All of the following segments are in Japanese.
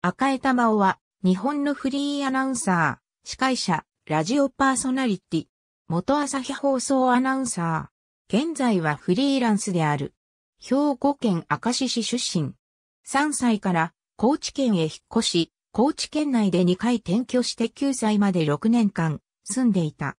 赤江玉緒は、日本のフリーアナウンサー、司会者、ラジオパーソナリティ、元朝日放送アナウンサー。現在はフリーランスである。兵庫県明石市出身。3歳から高知県へ引っ越し、高知県内で2回転居して9歳まで6年間住んでいた。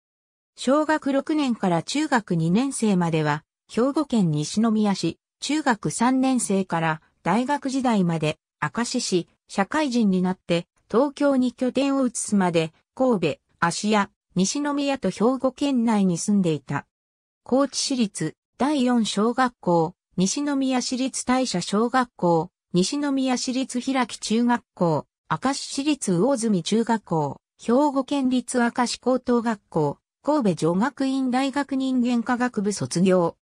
小学6年から中学2年生までは、兵庫県西宮市、中学3年生から大学時代まで、明石市、社会人になって東京に拠点を移すまで神戸、芦屋、西宮と兵庫県内に住んでいた。高知市立第四小学校、西宮市立大社小学校、西宮市立平木中学校、明石市立魚住中学校、兵庫県立明石高等学校、神戸女学院大学人間科学部卒業。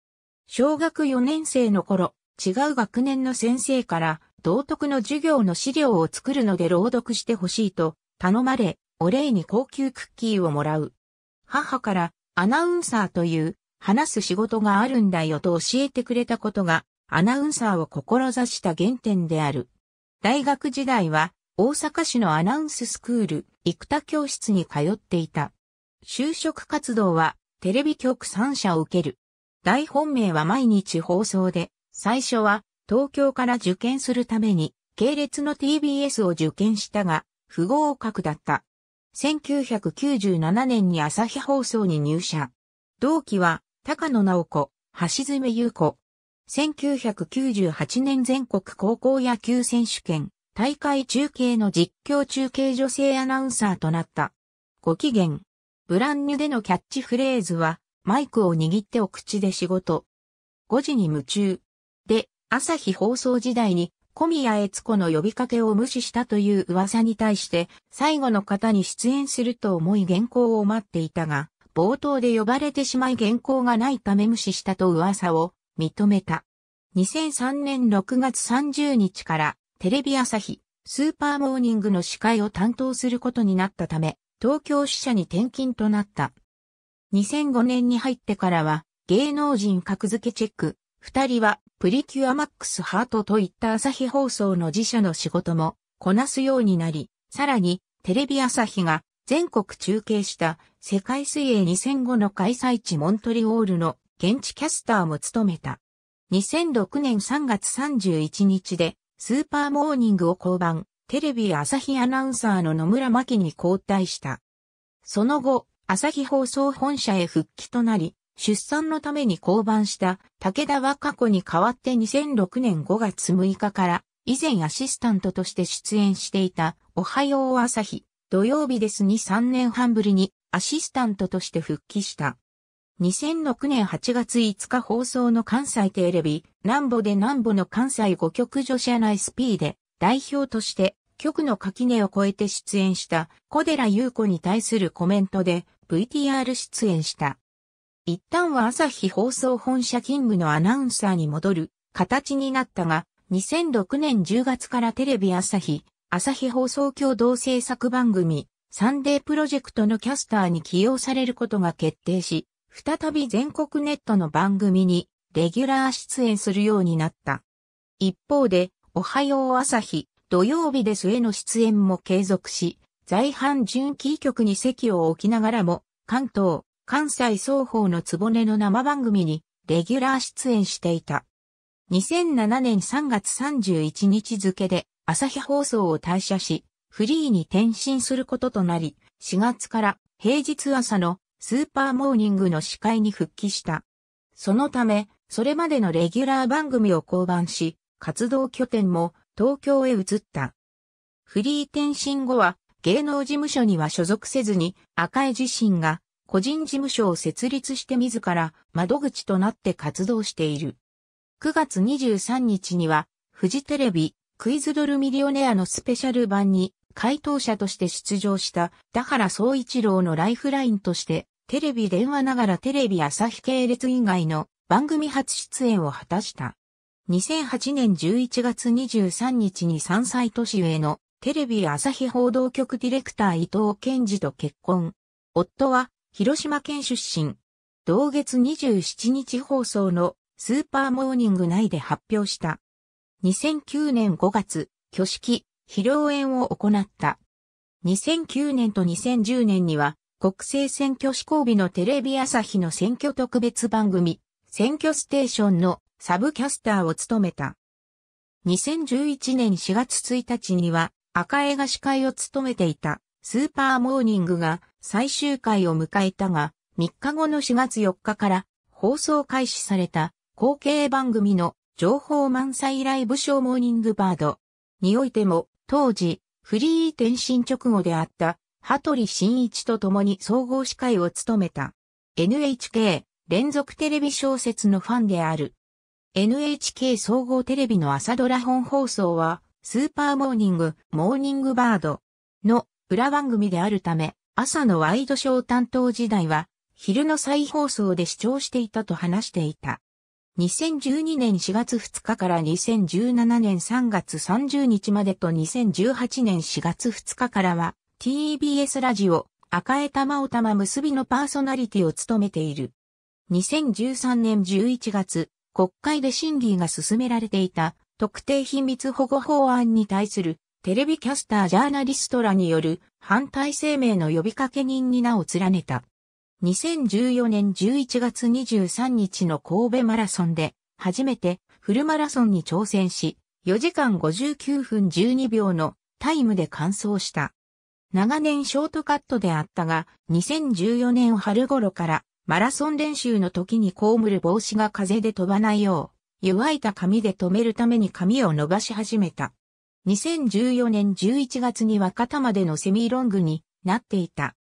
小学4年生の頃、違う学年の先生から道徳の授業の資料を作るので朗読してほしいと頼まれ、お礼に高級クッキーをもらう。母からアナウンサーという話す仕事があるんだよと教えてくれたことがアナウンサーを志した原点である。大学時代は大阪市のアナウンススクール、生田教室に通っていた。就職活動はテレビ局3社を受ける。大本命は毎日放送で、最初は東京から受験するために、系列の TBS を受験したが、不合格だった。1997年に朝日放送に入社。同期は、高野直子、橋爪優子。1998年全国高校野球選手権、大会中継の実況中継女性アナウンサーとなった。ご機嫌。ブランニュでのキャッチフレーズは、マイクを握ってお口で仕事。5時に夢中。朝日放送時代に小宮悦子の呼びかけを無視したという噂に対して最後の方に出演すると思い原稿を待っていたが、冒頭で呼ばれてしまい原稿がないため無視したと噂を認めた。2003年6月30日からテレビ朝日スーパーモーニングの司会を担当することになったため、東京支社に転勤となった。2005年に入ってからは芸能人格付けチェック、二人はプリキュアマックスハートといった朝日放送の自社の仕事もこなすようになり、さらにテレビ朝日が全国中継した世界水泳2005の開催地モントリオールの現地キャスターも務めた。2006年3月31日でスーパーモーニングを降板、テレビ朝日アナウンサーの野村真希に交代した。その後、朝日放送本社へ復帰となり、出産のために降板した武田は過去に代わって2006年5月6日から以前アシスタントとして出演していたおはよう朝日土曜日ですに3年半ぶりにアシスタントとして復帰した。2006年8月5日放送の関西テレビ、南部で南部の関西5局女子アナ SP で代表として局の垣根を越えて出演した小寺優子に対するコメントで VTR 出演した。一旦は朝日放送本社勤務のアナウンサーに戻る形になったが、2006年10月からテレビ朝日、朝日放送共同制作番組、サンデープロジェクトのキャスターに起用されることが決定し、再び全国ネットの番組にレギュラー出演するようになった。一方で、おはよう朝日、土曜日ですへの出演も継続し、在阪準キー局に席を置きながらも、関東、関西双方のつぼねの生番組にレギュラー出演していた。2007年3月31日付で朝日放送を退社し、フリーに転身することとなり、4月から平日朝のスーパーモーニングの司会に復帰した。そのため、それまでのレギュラー番組を降板し、活動拠点も東京へ移った。フリー転身後は芸能事務所には所属せずに赤江自身が個人事務所を設立して自ら窓口となって活動している。9月23日には、フジテレビ、クイズドルミリオネアのスペシャル版に、回答者として出場した、田原総一郎のライフラインとして、テレビ電話ながらテレビ朝日系列以外の番組初出演を果たした。2008年11月23日に3歳年上のテレビ朝日報道局ディレクター伊藤健二と結婚。夫は広島県出身。同月27日放送のスーパーモーニング内で発表した。2009年5月、挙式、披露宴を行った。2009年と2010年には、国政選挙施行日のテレビ朝日の選挙特別番組、選挙ステーションのサブキャスターを務めた。2011年4月1日には、赤江が司会を務めていた、スーパーモーニングが、最終回を迎えたが、3日後の4月4日から放送開始された後継番組の情報満載ライブショーモーニングバードにおいても当時フリー転身直後であった羽鳥慎一と共に総合司会を務めた NHK 連続テレビ小説のファンである NHK 総合テレビの朝ドラ本放送はスーパーモーニングモーニングバードの裏番組であるため朝のワイドショー担当時代は、昼の再放送で視聴していたと話していた。2012年4月2日から2017年3月30日までと2018年4月2日からは TBS ラジオ赤江玉を玉結びのパーソナリティを務めている。2013年11月、国会で審議が進められていた特定秘密保護法案に対するテレビキャスタージャーナリストらによる反対声明の呼びかけ人に名を連ねた。2014年11月23日の神戸マラソンで、初めてフルマラソンに挑戦し、4時間59分12秒のタイムで完走した。長年ショートカットであったが、2014年春頃からマラソン練習の時にむる帽子が風で飛ばないよう、湯わいた髪で止めるために髪を伸ばし始めた。2014年11月には肩までのセミロングになっていた。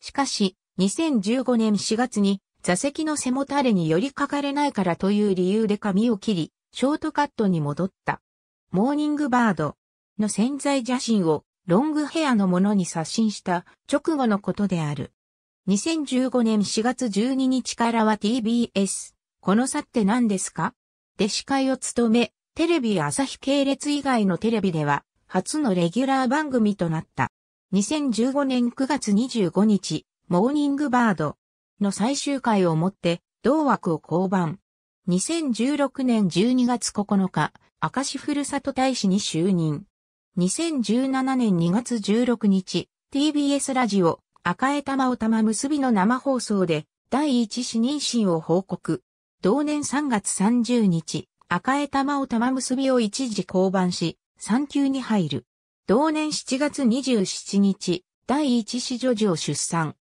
しかし、2015年4月に座席の背もたれによりかかれないからという理由で髪を切り、ショートカットに戻った。モーニングバードの潜在写真をロングヘアのものに刷新した直後のことである。2015年4月12日からは TBS、この差って何ですかで司会を務め、テレビ朝日系列以外のテレビでは、初のレギュラー番組となった。2015年9月25日、モーニングバードの最終回をもって、同枠を降板。2016年12月9日、明石ふるさと大使に就任。2017年2月16日、TBS ラジオ、赤江玉を玉結びの生放送で、第一子妊娠を報告。同年3月30日、赤江玉を玉結びを一時降板し、産休に入る。同年7月27日、第一子女児を出産。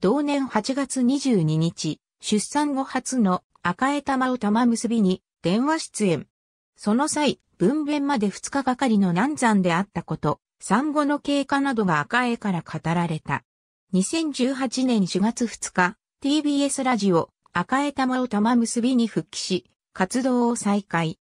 同年8月22日、出産後初の赤江玉を玉結びに電話出演。その際、分娩まで2日がかりの難産であったこと、産後の経過などが赤江から語られた。2018年4月2日、TBS ラジオ、赤江玉を玉結びに復帰し、活動を再開。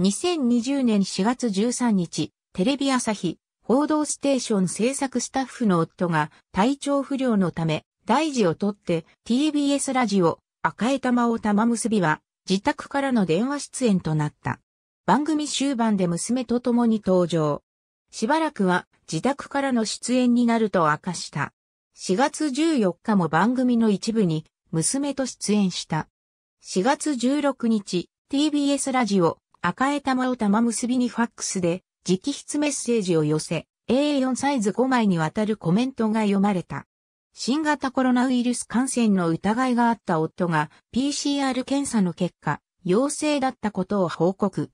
2020年4月13日、テレビ朝日、報道ステーション制作スタッフの夫が体調不良のため、大事をとって TBS ラジオ、赤江玉を玉結びは、自宅からの電話出演となった。番組終盤で娘と共に登場。しばらくは自宅からの出演になると明かした。4月14日も番組の一部に娘と出演した。4月16日、TBS ラジオ、赤江玉を玉結びにファックスで、直筆メッセージを寄せ、A4 サイズ5枚にわたるコメントが読まれた。新型コロナウイルス感染の疑いがあった夫が PCR 検査の結果、陽性だったことを報告。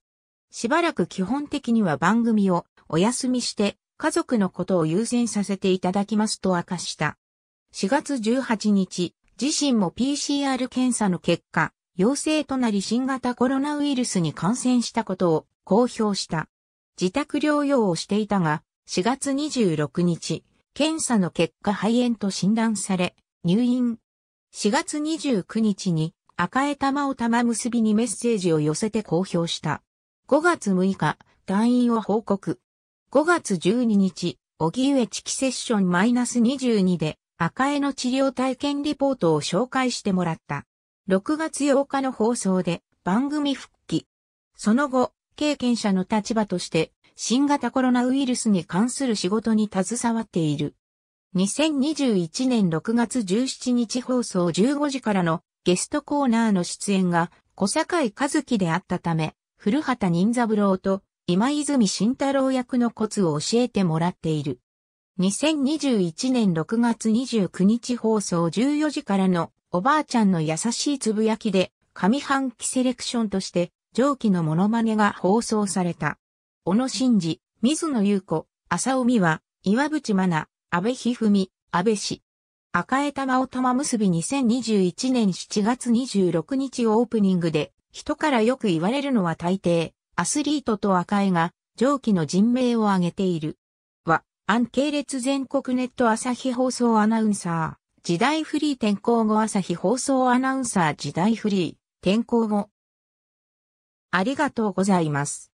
しばらく基本的には番組をお休みして家族のことを優先させていただきますと明かした。4月18日、自身も PCR 検査の結果、陽性となり新型コロナウイルスに感染したことを公表した。自宅療養をしていたが、4月26日、検査の結果肺炎と診断され、入院。4月29日に赤江玉を玉結びにメッセージを寄せて公表した。5月6日、退院を報告。5月12日、木上チキセッション -22 で赤江の治療体験リポートを紹介してもらった。6月8日の放送で番組復帰。その後、経験者の立場として新型コロナウイルスに関する仕事に携わっている。2021年6月17日放送15時からのゲストコーナーの出演が小坂井和樹であったため、古畑任三郎と今泉慎太郎役のコツを教えてもらっている。2021年6月29日放送14時からのおばあちゃんの優しいつぶやきで、上半期セレクションとして、上記のモノマネが放送された。小野真二、水野優子、浅尾美和、岩渕真奈、安倍一二三、安倍氏。赤江玉を玉結び2021年7月26日オープニングで、人からよく言われるのは大抵、アスリートと赤江が、上記の人名を挙げている。は、アン系列全国ネット朝日放送アナウンサー。時代フリー転校後朝日放送アナウンサー時代フリー転校後。ありがとうございます。